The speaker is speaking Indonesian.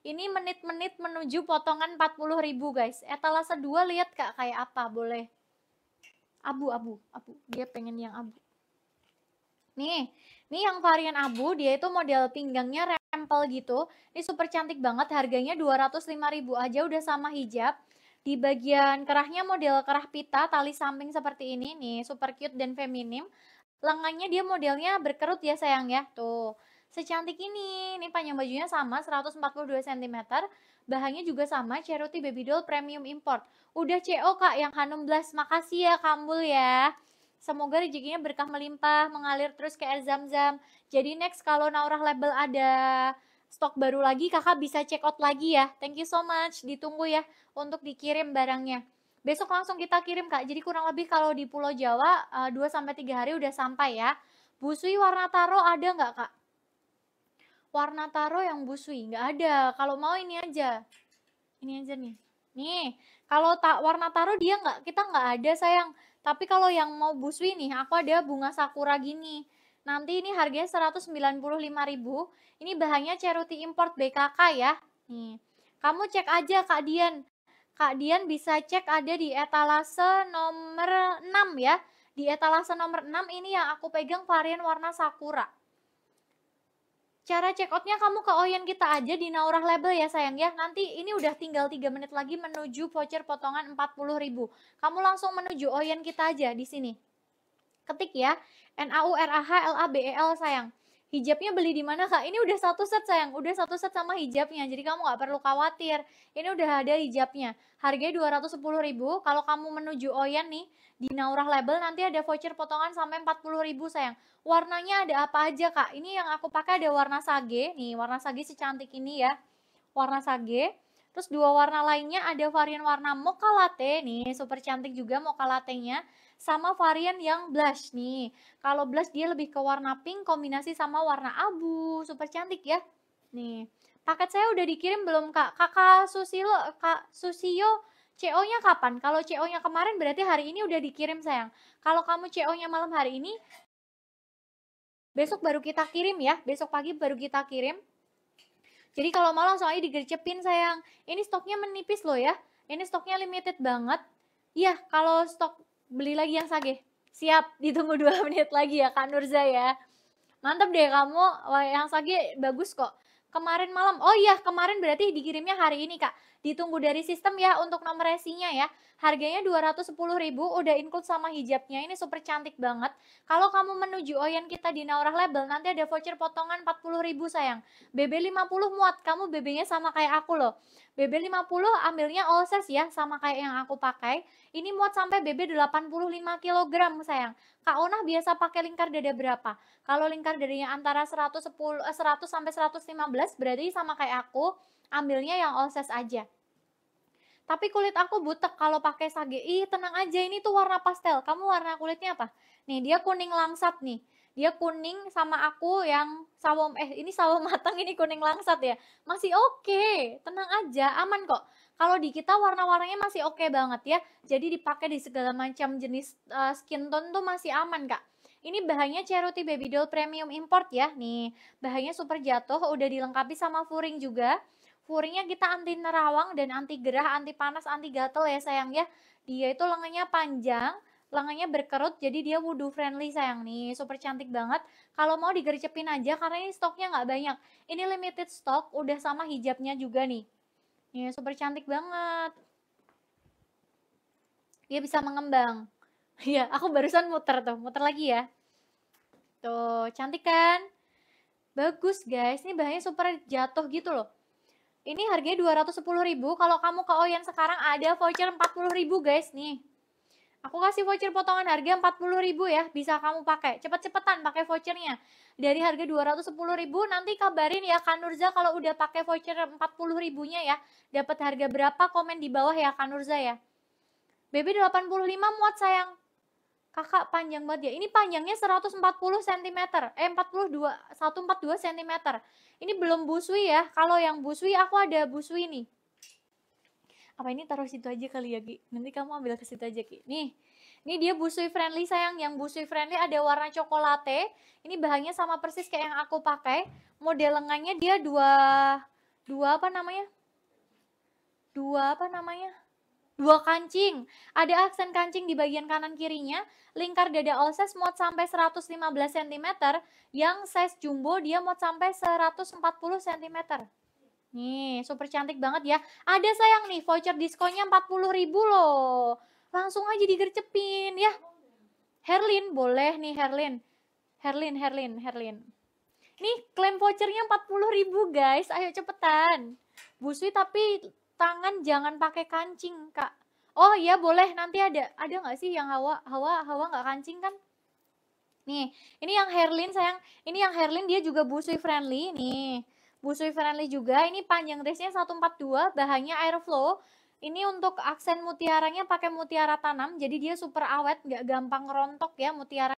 Ini menit-menit menuju potongan 40 ribu guys. Etalase 2 lihat kak kayak apa, boleh. Abu, abu, abu. Dia pengen yang abu. Nih, nih yang varian abu, dia itu model pinggangnya rempel gitu. Ini super cantik banget, harganya 205 ribu aja udah sama hijab. Di bagian kerahnya model kerah pita, tali samping seperti ini nih, super cute dan feminim. Lengannya dia modelnya berkerut ya sayang ya, tuh secantik ini. Ini panjang bajunya sama 142 cm, bahannya juga sama ceruti Baby Doll Premium Import. Udah CO Kak yang Hanum Blas, makasih ya Kambul ya. Semoga rezekinya berkah melimpah, mengalir terus ke air zam-zam. Jadi next kalau naura Label ada stok baru lagi, kakak bisa check out lagi ya. Thank you so much, ditunggu ya untuk dikirim barangnya. Besok langsung kita kirim kak, jadi kurang lebih kalau di Pulau Jawa 2-3 eh, hari udah sampai ya. Busui warna taro ada nggak kak? warna taro yang busui nggak ada kalau mau ini aja ini aja nih nih kalau tak warna taro dia nggak kita nggak ada sayang tapi kalau yang mau busui nih aku ada bunga sakura gini nanti ini harganya 195.000 ini bahannya Ceruti import BKK ya nih kamu cek aja Kak Dian Kak Dian bisa cek ada di etalase nomor 6 ya di etalase nomor 6 ini yang aku pegang varian warna sakura Cara check outnya kamu ke Oyen kita aja di Naurah Label ya sayang ya. Nanti ini udah tinggal 3 menit lagi menuju voucher potongan 40000 Kamu langsung menuju Oyen kita aja di sini. Ketik ya, N-A-U-R-A-H-L-A-B-E-L e sayang hijabnya beli di mana kak? Ini udah satu set sayang, udah satu set sama hijabnya, jadi kamu nggak perlu khawatir. Ini udah ada hijabnya, harganya dua sepuluh ribu. Kalau kamu menuju Oyen nih, di Naurah Label nanti ada voucher potongan sampai empat puluh ribu sayang. Warnanya ada apa aja kak? Ini yang aku pakai ada warna sage, nih warna sage si cantik ini ya. Warna sage, Terus dua warna lainnya ada varian warna mocha latte nih, super cantik juga mocha latte-nya. Sama varian yang blush nih. Kalau blush dia lebih ke warna pink kombinasi sama warna abu, super cantik ya. Nih, paket saya udah dikirim belum Kak? Kakak Susilo, Kak Susio CO-nya kapan? Kalau CO-nya kemarin berarti hari ini udah dikirim sayang. Kalau kamu CO-nya malam hari ini, besok baru kita kirim ya. Besok pagi baru kita kirim. Jadi kalau mau langsung aja digercepin sayang. Ini stoknya menipis loh ya. Ini stoknya limited banget. Iya, kalau stok beli lagi yang sage. Siap, ditunggu dua menit lagi ya Kak Nurza ya. Mantap deh kamu, yang sage bagus kok. Kemarin malam, oh iya kemarin berarti dikirimnya hari ini Kak. Ditunggu dari sistem ya untuk nomor resinya ya. Harganya 210.000 udah include sama hijabnya. Ini super cantik banget. Kalau kamu menuju Oyen kita di Naurah Label nanti ada voucher potongan 40.000 sayang. BB 50 muat. Kamu BB-nya sama kayak aku loh. BB 50 ambilnya all size ya sama kayak yang aku pakai. Ini muat sampai BB 85 kg sayang. Kak Ona biasa pakai lingkar dada berapa? Kalau lingkar dadanya antara 110 100 eh, sampai 115 berarti sama kayak aku ambilnya yang all size aja. Tapi kulit aku butek kalau pakai sage. Ih, tenang aja ini tuh warna pastel. Kamu warna kulitnya apa? Nih, dia kuning langsat nih. Dia kuning sama aku yang sawo eh ini sawo matang ini kuning langsat ya. Masih oke. Okay. Tenang aja, aman kok. Kalau di kita warna-warnanya masih oke okay banget ya. Jadi dipakai di segala macam jenis uh, skin tone tuh masih aman, Kak. Ini bahannya Cheruti Baby Doll Premium Import ya. Nih, bahannya super jatuh, udah dilengkapi sama furing juga furingnya kita anti nerawang dan anti gerah, anti panas, anti gatel ya sayang ya. Dia itu lengannya panjang, lengannya berkerut jadi dia wudhu friendly sayang nih super cantik banget kalau mau digercepin aja karena ini stoknya nggak banyak ini limited stock, udah sama hijabnya juga nih Nih iya, super cantik banget dia bisa mengembang Iya, aku barusan muter tuh muter lagi ya tuh cantik kan bagus guys ini bahannya super jatuh gitu loh ini harganya 210 ribu. Kalau kamu ke Oyen sekarang ada voucher 40 ribu guys nih. Aku kasih voucher potongan harga 40 ribu ya, bisa kamu pakai. Cepet-cepetan pakai vouchernya. Dari harga 210 ribu nanti kabarin ya Kanurza kalau udah pakai voucher 40 ribunya ya. Dapat harga berapa? Komen di bawah ya Kanurza ya. BB 85 muat sayang kakak panjang banget ya. Ini panjangnya 140 cm, eh 42, 142 cm. Ini belum busui ya, kalau yang busui aku ada busui nih. Apa ini taruh situ aja kali ya, Ki? Nanti kamu ambil ke situ aja, Ki. Nih, ini dia busui friendly sayang, yang busui friendly ada warna cokolate. Ini bahannya sama persis kayak yang aku pakai. Model lengannya dia dua, dua apa namanya? Dua apa namanya? Dua kancing. Ada aksen kancing di bagian kanan kirinya. Lingkar dada all size muat sampai 115 cm. Yang size jumbo dia muat sampai 140 cm. Nih, super cantik banget ya. Ada sayang nih, voucher diskonnya 40 ribu loh. Langsung aja digercepin ya. Herlin, boleh nih Herlin. Herlin, Herlin, Herlin. Nih, klaim vouchernya 40 ribu guys. Ayo cepetan. Busui tapi tangan jangan pakai kancing, Kak. Oh iya boleh, nanti ada. Ada nggak sih yang Hawa Hawa Hawa nggak kancing kan? Nih, ini yang Herlin sayang. Ini yang Herlin dia juga busui friendly nih. Busui friendly juga. Ini panjang dressnya 142, bahannya airflow. Ini untuk aksen mutiaranya pakai mutiara tanam, jadi dia super awet, nggak gampang rontok ya mutiara.